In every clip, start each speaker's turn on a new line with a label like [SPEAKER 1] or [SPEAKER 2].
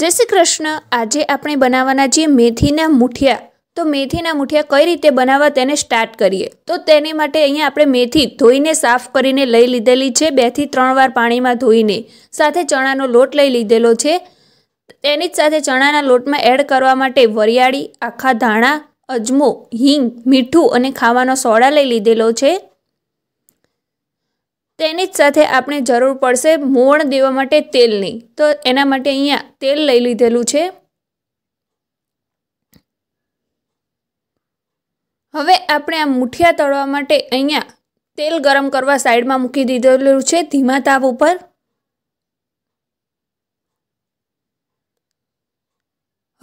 [SPEAKER 1] જય શ્રી કૃષ્ણ આજે આપણે બનાવવાના છીએ મેથીના મુઠિયા તો મેથીના મુઠિયા કઈ રીતે બનાવવા તેને સ્ટાર્ટ કરીએ તો તેની માટે અહીંયા આપણે મેથી ધોઈને સાફ કરીને લઈ લીધેલી છે બેથી ત્રણ વાર પાણીમાં ધોઈને સાથે ચણાનો લોટ લઈ લીધેલો છે તેની જ સાથે ચણાના લોટમાં એડ કરવા માટે વરિયાળી આખા ધાણા અજમો હિંગ મીઠું અને ખાવાનો સોડા લઈ લીધેલો છે તેની જ સાથે આપણે જરૂર પડશે મોણ દેવા માટે તેલની તો એના માટે અહીંયા તેલ લઈ લીધેલું છે હવે આપણે આ મુઠિયા તળવા માટે અહીંયા તેલ ગરમ કરવા સાઈડમાં મૂકી દીધેલું છે ધીમા તાવ ઉપર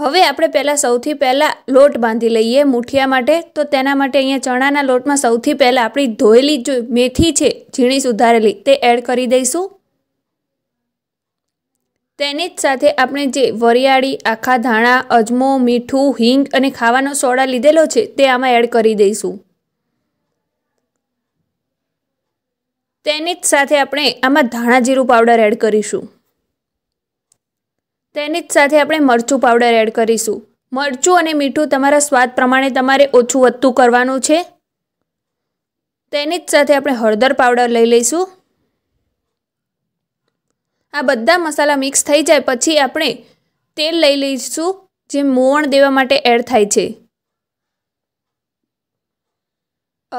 [SPEAKER 1] હવે આપણે પહેલાં સૌથી પહેલાં લોટ બાંધી લઈએ મુઠિયા માટે તો તેના માટે અહીંયા ચણાના લોટમાં સૌથી પહેલાં આપણી ધોયેલી જો મેથી છે ઝીણી સુધારેલી તે એડ કરી દઈશું તેની જ સાથે આપણે જે વરિયાળી આખા ધાણા અજમો મીઠું હિંગ અને ખાવાનો સોડા લીધેલો છે તે આમાં એડ કરી દઈશું તેની જ સાથે આપણે આમાં ધાણા જીરું પાવડર એડ કરીશું તેની જ સાથે આપણે મરચું પાવડર એડ કરીશું મરચું અને મીઠું તમારા સ્વાદ પ્રમાણે તમારે ઓછું વધતું કરવાનું છે તેની જ સાથે આપણે હળદર પાવડર લઈ લઈશું આ બધા મસાલા મિક્સ થઈ જાય પછી આપણે તેલ લઈ લઈશું જે મોણ દેવા માટે એડ થાય છે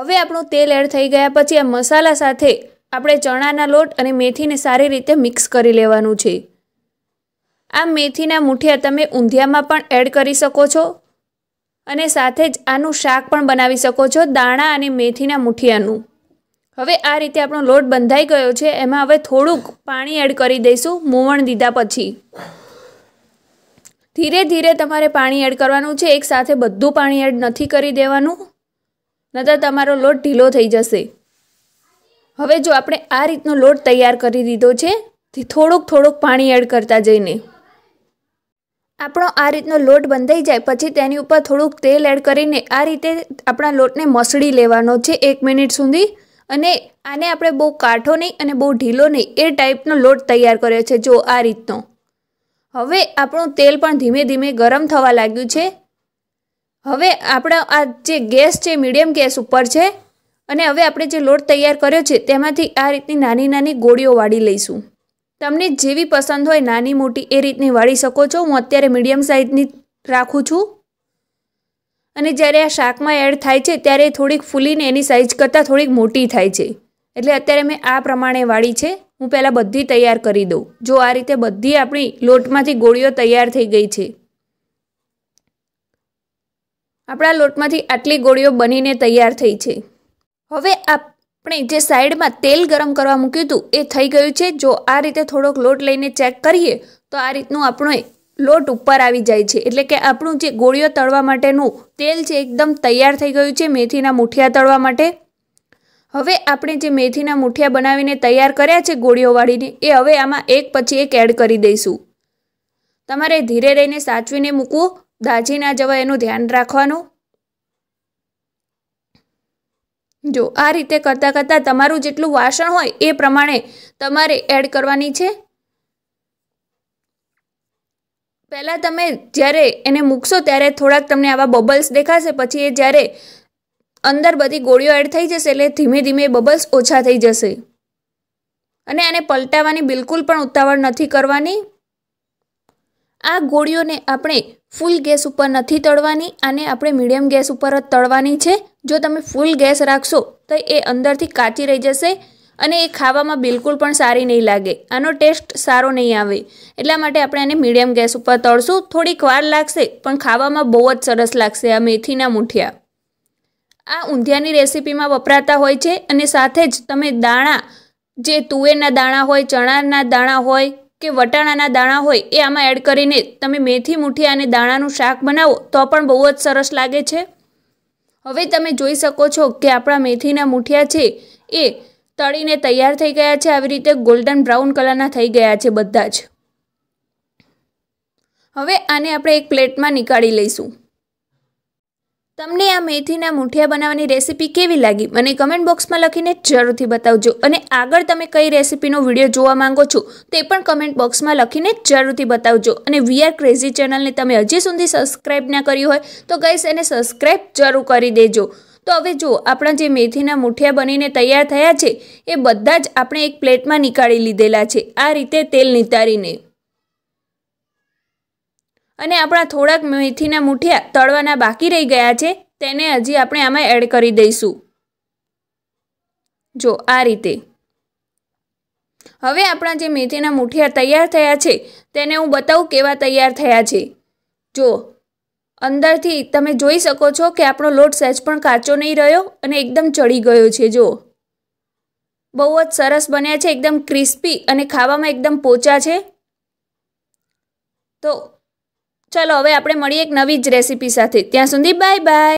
[SPEAKER 1] હવે આપણું તેલ એડ થઈ ગયા પછી આ મસાલા સાથે આપણે ચણાના લોટ અને મેથીને સારી રીતે મિક્સ કરી લેવાનું છે આ મેથીના મુઠિયા તમે ઊંધિયામાં પણ એડ કરી શકો છો અને સાથે જ આનું શાક પણ બનાવી શકો છો દાણા અને મેથીના મુઠિયાનું હવે આ રીતે આપણો લોટ બંધાઈ ગયો છે એમાં હવે થોડુંક પાણી એડ કરી દઈશું મોવણ દીધા પછી ધીરે ધીરે તમારે પાણી એડ કરવાનું છે એકસાથે બધું પાણી એડ નથી કરી દેવાનું નહીંતર તમારો લોટ ઢીલો થઈ જશે હવે જો આપણે આ રીતનો લોટ તૈયાર કરી દીધો છે થોડુંક થોડુંક પાણી એડ કરતા જઈને આપણો આ રીતનો લોટ બંધાઈ જાય પછી તેની ઉપર થોડુંક તેલ એડ કરીને આ રીતે આપણા લોટને મસળી લેવાનો છે એક મિનિટ સુધી અને આને આપણે બહુ કાઠો નહીં અને બહુ ઢીલો નહીં એ ટાઈપનો લોટ તૈયાર કર્યો છે જો આ રીતનો હવે આપણું તેલ પણ ધીમે ધીમે ગરમ થવા લાગ્યું છે હવે આપણા આ જે ગેસ છે મીડિયમ ગેસ ઉપર છે અને હવે આપણે જે લોટ તૈયાર કર્યો છે તેમાંથી આ રીતની નાની નાની ગોળીઓ વાળી લઈશું તમને જેવી પસંદ હોય નાની મોટી એ રીતની વાળી શકો છો હું અત્યારે મીડિયમ સાઇઝની રાખું છું અને જ્યારે આ શાકમાં એડ થાય છે ત્યારે થોડીક ફૂલીને એની સાઇઝ કરતાં થોડીક મોટી થાય છે એટલે અત્યારે મેં આ પ્રમાણે વાળી છે હું પહેલાં બધી તૈયાર કરી દઉં જો આ રીતે બધી આપણી લોટમાંથી ગોળીઓ તૈયાર થઈ ગઈ છે આપણા લોટમાંથી આટલી ગોળીઓ બનીને તૈયાર થઈ છે હવે આ આપણે જે સાઈડમાં તેલ ગરમ કરવા મૂક્યું હતું એ થઈ ગયું છે જો આ રીતે થોડોક લોટ લઈને ચેક કરીએ તો આ રીતનું આપણો લોટ ઉપર આવી જાય છે એટલે કે આપણું જે ગોળીઓ તળવા માટેનું તેલ છે એકદમ તૈયાર થઈ ગયું છે મેથીના મુઠિયા તળવા માટે હવે આપણે જે મેથીના મુઠિયા બનાવીને તૈયાર કર્યા છે ગોળીઓ વાળીને એ હવે આમાં એક પછી એક એડ કરી દઈશું તમારે ધીરે રહીને સાચવીને મૂકવું દાજી ના જવાય એનું ધ્યાન રાખવાનું જો આ રીતે કરતાં કરતાં તમારું જેટલું વાસણ હોય એ પ્રમાણે તમારે એડ કરવાની છે પહેલાં તમે જ્યારે એને મૂકશો ત્યારે થોડાક તમને આવા બબલ્સ દેખાશે પછી એ જ્યારે અંદર બધી ગોળીઓ એડ થઈ જશે એટલે ધીમે ધીમે બબલ્સ ઓછા થઈ જશે અને આને પલટાવવાની બિલકુલ પણ ઉતાવળ નથી કરવાની આ ગોળીઓને આપણે ફૂલ ગેસ ઉપર નથી તળવાની આને આપણે મીડિયમ ગેસ ઉપર જ તળવાની છે જો તમે ફૂલ ગેસ રાખશો તો એ અંદરથી કાચી રહી જશે અને એ ખાવામાં બિલકુલ પણ સારી નહીં લાગે આનો ટેસ્ટ સારો નહીં આવે એટલા માટે આપણે એને મીડિયમ ગેસ ઉપર તળશું થોડીક વાર લાગશે પણ ખાવામાં બહુ જ સરસ લાગશે આ મેથીના મૂઠિયા આ ઊંધિયાની રેસીપીમાં વપરાતા હોય છે અને સાથે જ તમે દાણા જે તુવેરના દાણા હોય ચણાના દાણા હોય કે વટાણાના દાણા હોય એ આમાં એડ કરીને તમે મેથી મુઠિયા અને દાણાનું શાક બનાવો તો પણ બહુ જ સરસ લાગે છે હવે તમે જોઈ શકો છો કે આપણા મેથીના મૂઠિયા છે એ તળીને તૈયાર થઈ ગયા છે આવી રીતે ગોલ્ડન બ્રાઉન કલરના થઈ ગયા છે બધા જ હવે આને આપણે એક પ્લેટમાં નીકાળી લઈશું તમને આ મેથીના મુઠિયા બનાવવાની રેસીપી કેવી લાગી મને કમેન્ટ બોક્સમાં લખીને જરૂરથી બતાવજો અને આગળ તમે કઈ રેસીપીનો વિડીયો જોવા માંગો છો તે પણ કમેન્ટ બોક્સમાં લખીને જરૂરથી બતાવજો અને વી આર ક્રેઝી ચેનલને તમે હજી સુધી સબસ્ક્રાઈબ ના કર્યું હોય તો ગઈશ એને સબસ્ક્રાઈબ જરૂર કરી દેજો તો હવે જો આપણા જે મેથીના મુઠિયા બનીને તૈયાર થયા છે એ બધા જ આપણે એક પ્લેટમાં નીકાળી લીધેલા છે આ રીતે તેલ નિતારીને અને આપણા થોડાક મેથીના મૂઠિયા તળવાના બાકી રહી ગયા છે તેને હજી આપણે આમાં એડ કરી દઈશું જો આ રીતે હવે આપણા જે મેથીના મૂઠિયા તૈયાર થયા છે તેને હું બતાવું કેવા તૈયાર થયા છે જો અંદરથી તમે જોઈ શકો છો કે આપણો લોટ સહેજ પણ કાચો નહીં રહ્યો અને એકદમ ચડી ગયો છે જો બહુ જ સરસ બન્યા છે એકદમ ક્રિસ્પી અને ખાવામાં એકદમ પોચા છે તો ચલો હવે આપણે મળીએ એક નવી જ રેસીપી સાથે ત્યાં સુધી બાય બાય